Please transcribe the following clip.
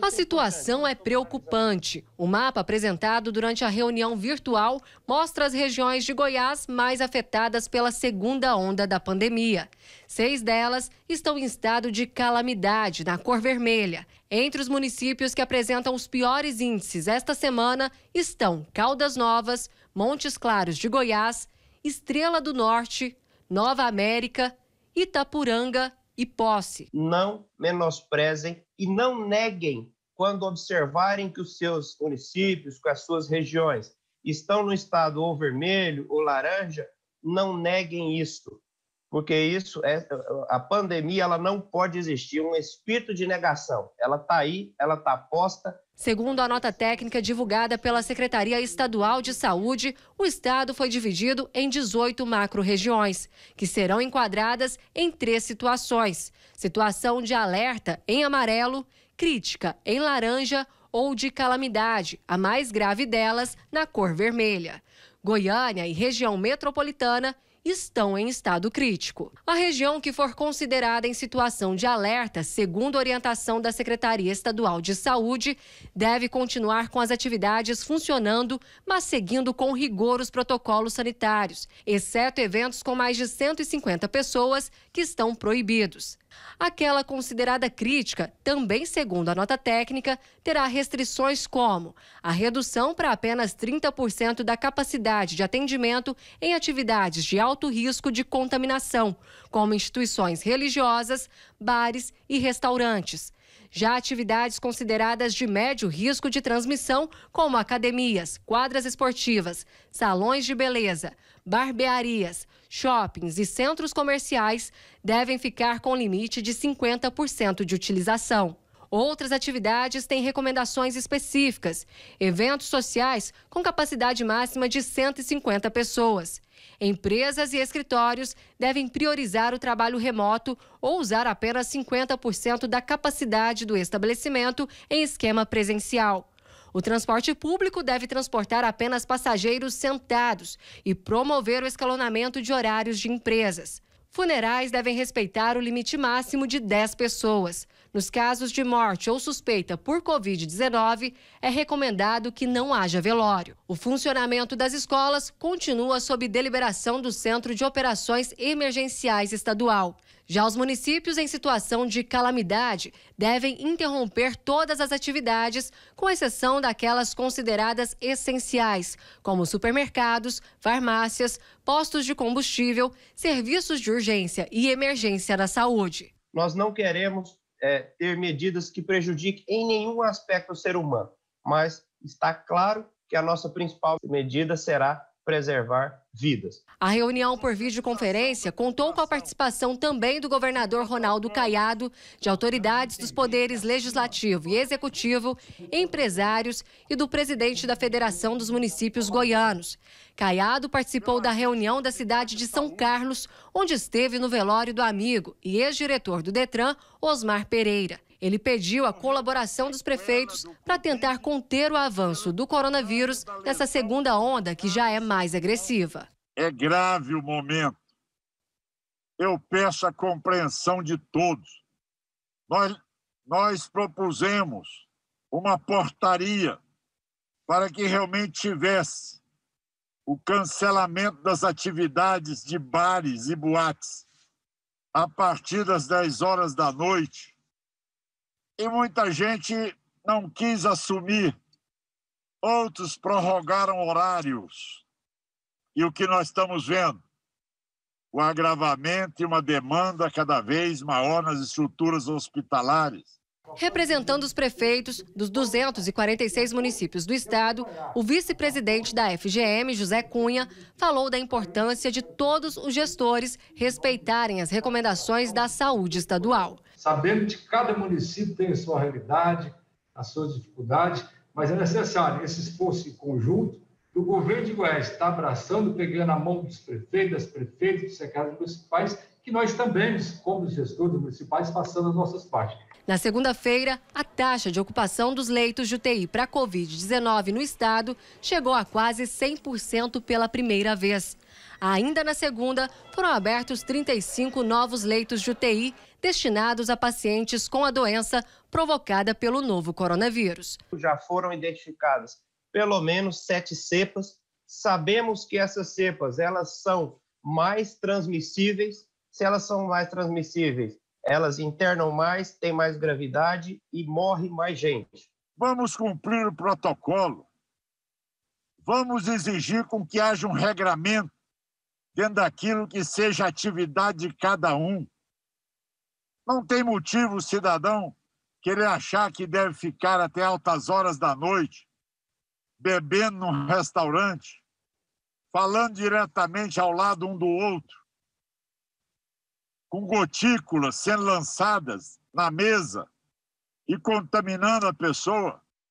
A situação é preocupante. O mapa apresentado durante a reunião virtual mostra as regiões de Goiás mais afetadas pela segunda onda da pandemia. Seis delas estão em estado de calamidade, na cor vermelha. Entre os municípios que apresentam os piores índices esta semana estão Caldas Novas, Montes Claros de Goiás, Estrela do Norte, Nova América, Itapuranga e Posse. Não menosprezem e não neguem quando observarem que os seus municípios, que as suas regiões estão no estado ou vermelho ou laranja, não neguem isso porque isso é a pandemia ela não pode existir um espírito de negação. Ela está aí, ela está posta. Segundo a nota técnica divulgada pela Secretaria Estadual de Saúde, o estado foi dividido em 18 macro-regiões, que serão enquadradas em três situações: situação de alerta em amarelo, crítica em laranja ou de calamidade, a mais grave delas na cor vermelha. Goiânia e região metropolitana estão em estado crítico. A região que for considerada em situação de alerta, segundo orientação da Secretaria Estadual de Saúde, deve continuar com as atividades funcionando, mas seguindo com rigor os protocolos sanitários, exceto eventos com mais de 150 pessoas que estão proibidos. Aquela considerada crítica, também segundo a nota técnica, terá restrições como a redução para apenas 30% da capacidade de atendimento em atividades de alto risco de contaminação, como instituições religiosas, bares e restaurantes já atividades consideradas de médio risco de transmissão, como academias, quadras esportivas, salões de beleza, barbearias, shoppings e centros comerciais, devem ficar com limite de 50% de utilização. Outras atividades têm recomendações específicas. Eventos sociais com capacidade máxima de 150 pessoas. Empresas e escritórios devem priorizar o trabalho remoto ou usar apenas 50% da capacidade do estabelecimento em esquema presencial. O transporte público deve transportar apenas passageiros sentados e promover o escalonamento de horários de empresas. Funerais devem respeitar o limite máximo de 10 pessoas. Nos casos de morte ou suspeita por Covid-19, é recomendado que não haja velório. O funcionamento das escolas continua sob deliberação do Centro de Operações Emergenciais Estadual. Já os municípios em situação de calamidade devem interromper todas as atividades, com exceção daquelas consideradas essenciais, como supermercados, farmácias, postos de combustível, serviços de urgência e emergência da saúde. Nós não queremos é, ter medidas que prejudiquem em nenhum aspecto o ser humano, mas está claro que a nossa principal medida será preservar vidas. A reunião por videoconferência contou com a participação também do governador Ronaldo Caiado, de autoridades dos poderes legislativo e executivo, empresários e do presidente da Federação dos Municípios Goianos. Caiado participou da reunião da cidade de São Carlos, onde esteve no velório do amigo e ex-diretor do Detran, Osmar Pereira. Ele pediu a colaboração dos prefeitos para tentar conter o avanço do coronavírus nessa segunda onda que já é mais agressiva. É grave o momento. Eu peço a compreensão de todos. Nós, nós propusemos uma portaria para que realmente tivesse o cancelamento das atividades de bares e boates a partir das 10 horas da noite e muita gente não quis assumir. Outros prorrogaram horários. E o que nós estamos vendo? O agravamento e uma demanda cada vez maior nas estruturas hospitalares. Representando os prefeitos dos 246 municípios do estado, o vice-presidente da FGM, José Cunha, falou da importância de todos os gestores respeitarem as recomendações da saúde estadual sabendo que cada município tem a sua realidade, as suas dificuldades, mas é necessário esse esforço em conjunto que o governo de Goiás está abraçando, pegando a mão dos prefeitos, das prefeitas, dos secretários municipais, que nós também, como gestores municipais, façamos as nossas partes. Na segunda-feira, a taxa de ocupação dos leitos de UTI para Covid-19 no estado chegou a quase 100% pela primeira vez. Ainda na segunda, foram abertos 35 novos leitos de UTI destinados a pacientes com a doença provocada pelo novo coronavírus. Já foram identificadas pelo menos sete cepas. Sabemos que essas cepas elas são mais transmissíveis. Se elas são mais transmissíveis, elas internam mais, têm mais gravidade e morre mais gente. Vamos cumprir o protocolo. Vamos exigir com que haja um regramento dentro daquilo que seja a atividade de cada um. Não tem motivo o cidadão querer achar que deve ficar até altas horas da noite, bebendo num restaurante, falando diretamente ao lado um do outro, com gotículas sendo lançadas na mesa e contaminando a pessoa.